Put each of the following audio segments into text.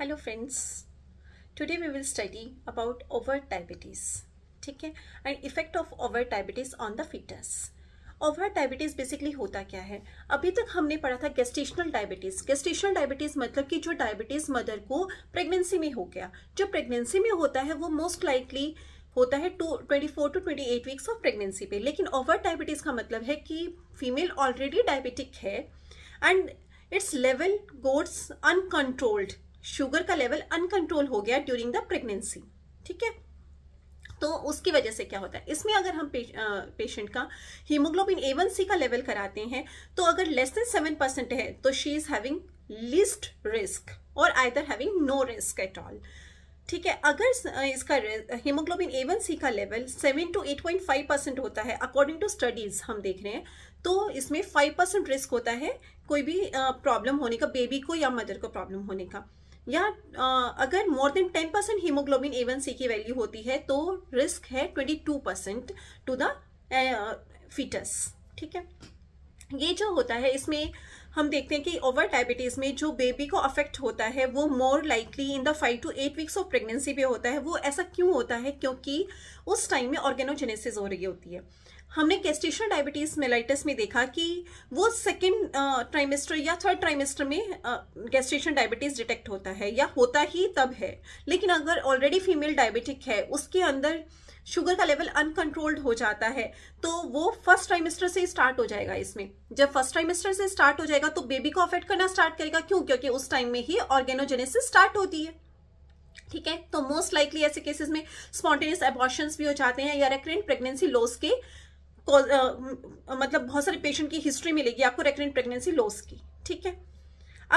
hello friends today we will study about overt diabetes ठीक है and effect of overt diabetes on the foetus overt diabetes basically होता क्या है अभी तक हमने पढ़ा था गेस्टेशनल डायबिटीज़ गेस्टेशनल डायबिटीज़ मतलब कि जो डायबिटीज़ मदर को प्रेगनेंसी में हो गया जो प्रेगनेंसी में होता है वो मोस्ट लाइकली होता है to twenty four to twenty eight weeks of pregnancy पे लेकिन ओवर डायबिटीज़ का मतलब है कि फीमेल ऑलरेडी डायबिटिक है and its level goes uncontrolled sugar का लेवल अनकंट्रोल हो गया ड्यूरिंग द प्रेगनेंसी ठीक है तो उसकी वजह से क्या होता है इसमें अगर हम आ, पेशेंट का हीमोग्लोबिन ए सी का लेवल कराते हैं तो अगर लेस देन सेवन परसेंट है तो she is having least risk और either having no risk at all ठीक है अगर इसका हीमोग्लोबिन ए सी का level seven to eight point five percent होता है अकॉर्डिंग टू स्टडीज हम देख रहे हैं तो इसमें फाइव परसेंट रिस्क होता है कोई भी प्रॉब्लम होने का बेबी को या मदर को प्रॉब्लम होने का या अगर more than ten percent haemoglobin A one C की वैल्यू होती है तो रिस्क है twenty two percent to the foetus ठीक है ये जो होता है इसमें हम देखते हैं कि ओवर डायबिटीज़ में जो बेबी को अफेक्ट होता है वो more likely in the five to eight weeks of pregnancy पे होता है वो ऐसा क्यों होता है क्योंकि उस टाइम में ऑर्गेनोजेनेसिस हो रही होती है हमने गेस्टेशनल डायबिटीज मेलाइटिस में देखा कि वो सेकेंड ट्राइमेस्टर या थर्ड ट्राइमेस्टर में गेस्टेशन डायबिटीज डिटेक्ट होता है या होता ही तब है लेकिन अगर ऑलरेडी फीमेल डायबिटिक है उसके अंदर शुगर का लेवल अनकंट्रोल्ड हो जाता है तो वो फर्स्ट ट्राइमेस्टर से स्टार्ट हो जाएगा इसमें जब फर्स्ट ट्राइमेस्टर से स्टार्ट हो जाएगा तो बेबी को अफेक्ट करना स्टार्ट करेगा क्यों क्योंकि उस टाइम में ही ऑर्गेनोजेनेसिस स्टार्ट होती है ठीक है तो मोस्ट लाइकली ऐसे केसेस में स्पॉन्टेनियस एबॉर्शन भी हो जाते हैं या रेकरेंट प्रेगनेंसी लॉस के Uh, uh, मतलब बहुत सारे पेशेंट की हिस्ट्री मिलेगी आपको रेकरेंट प्रेगनेंसी लॉस की ठीक है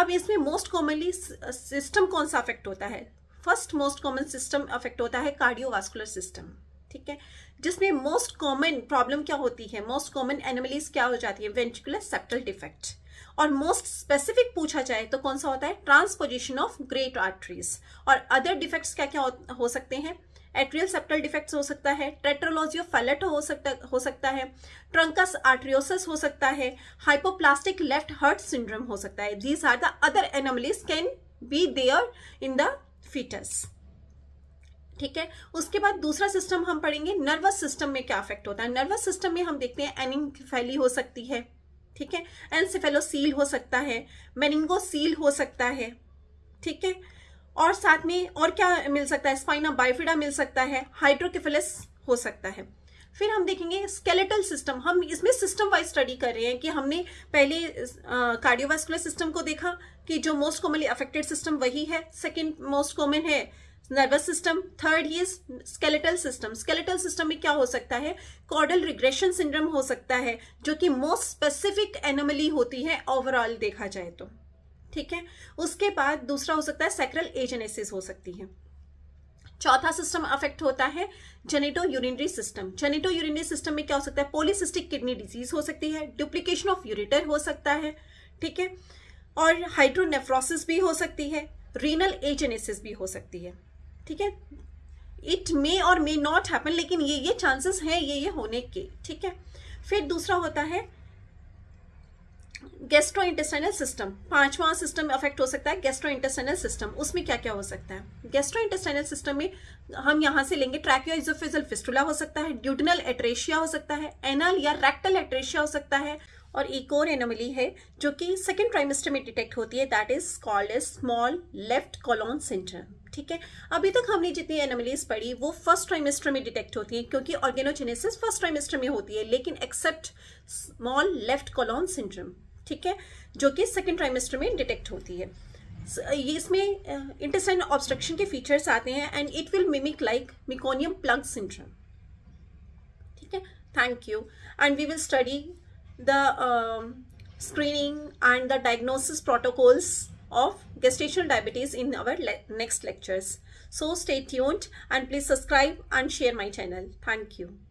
अब इसमें मोस्ट कॉमनली सिस्टम कौन सा अफेक्ट होता है first most common system affect होता है कार्डियोवास्कुलर सिस्टम ठीक है जिसमें मोस्ट कॉमन प्रॉब्लम क्या होती है मोस्ट कॉमन एनिमलीज क्या हो जाती है वेंटिकुलर सेप्टल डिफेक्ट और मोस्ट स्पेसिफिक पूछा जाए तो कौन सा होता है ट्रांसपोजिशन ऑफ ग्रेट आर्टरीज और अदर डिफेक्ट्स क्या क्या हो, हो सकते हैं एट्रियल सेप्टल डिफेक्ट्स हो सकता है ऑफ फैलेट हो सकता हो सकता है ट्रंकस आर्ट्रियोसिस हो सकता है हाइपोप्लास्टिक लेफ्ट हर्ट सिंड्रोम हो सकता है these are the other anomalies can be there in the foetus ठीक है उसके बाद दूसरा सिस्टम हम पढ़ेंगे नर्वस सिस्टम में क्या अफेक्ट होता है नर्वस सिस्टम में हम देखते हैं एनिंगफेली हो सकती है ठीक है एनसेफेलोसील हो सकता है मेनिंगोसील हो सकता है ठीक है और साथ में और क्या मिल सकता है स्पाइना बाइफिडा मिल सकता है हाइड्रोकेफेलस हो सकता है फिर हम देखेंगे स्केलेटल सिस्टम हम इसमें सिस्टम वाइज स्टडी कर रहे हैं कि हमने पहले कार्डियोवास्कुलर सिस्टम को देखा कि जो मोस्ट कॉमनली अफेक्टेड सिस्टम वही है सेकेंड मोस्ट कॉमन है नर्वस सिस्टम थर्ड ही is skeletal system skeletal system में क्या हो सकता है कॉर्डल रिग्रेशन सिंड्रम हो सकता है जो कि मोस्ट स्पेसिफिक एनोमली होती है ओवरऑल देखा जाए तो ठीक है उसके बाद दूसरा हो सकता है सेक्रल एजेनेसिस हो सकती है चौथा सिस्टम अफेक्ट होता है genitourinary system genitourinary system में क्या हो सकता है पोलिसिस्टिक किडनी डिजीज हो सकती है डुप्लीकेशन ऑफ यूरिटर हो सकता है ठीक है और हाइड्रोनेफ्रोसिस भी हो सकती है रीनल एजेनेसिस भी हो सकती है ठीक है इट मे और मे नॉट हैपन लेकिन ये ये चांसेस हैं ये ये होने के ठीक है फिर दूसरा होता है गेस्ट्रो इंटेस्टाइनल सिस्टम पांचवा सिस्टम अफेक्ट हो सकता है गेस्ट्रो इंटेस्टाइनल सिस्टम उसमें क्या क्या हो सकता है गेस्ट्रो इंटेस्टाइनल सिस्टम में हम यहाँ से लेंगे ट्रैकियो इजोफिजल फिस्टुला हो सकता है ड्यूटनल एट्रेशिया हो सकता है एनल या रेक्टल एट्रेशिया हो सकता है और एक और एनोमली है जो कि सेकेंड ट्राइमेस्टर में डिटेक्ट होती है that is called as small left colon syndrome ठीक है अभी तक हमने जितनी एनोमलीज पढ़ी वो फर्स्ट ट्राइमेस्टर में डिटेक्ट होती है क्योंकि ऑर्गेनोजेनेसिस फर्स्ट ट्राइमेस्टर में होती है लेकिन except small left colon syndrome ठीक है जो कि सेकेंड ट्राइमेस्टर में डिटेक्ट होती है ये इसमें इंटेस्टाइन ऑब्स्ट्रक्शन के फीचर्स आते हैं and it will mimic like meconium plug syndrome ठीक है thank you and we will study the screening and the diagnosis protocols of gestation diabetes in our next lectures so stay tuned and please subscribe and share my channel thank you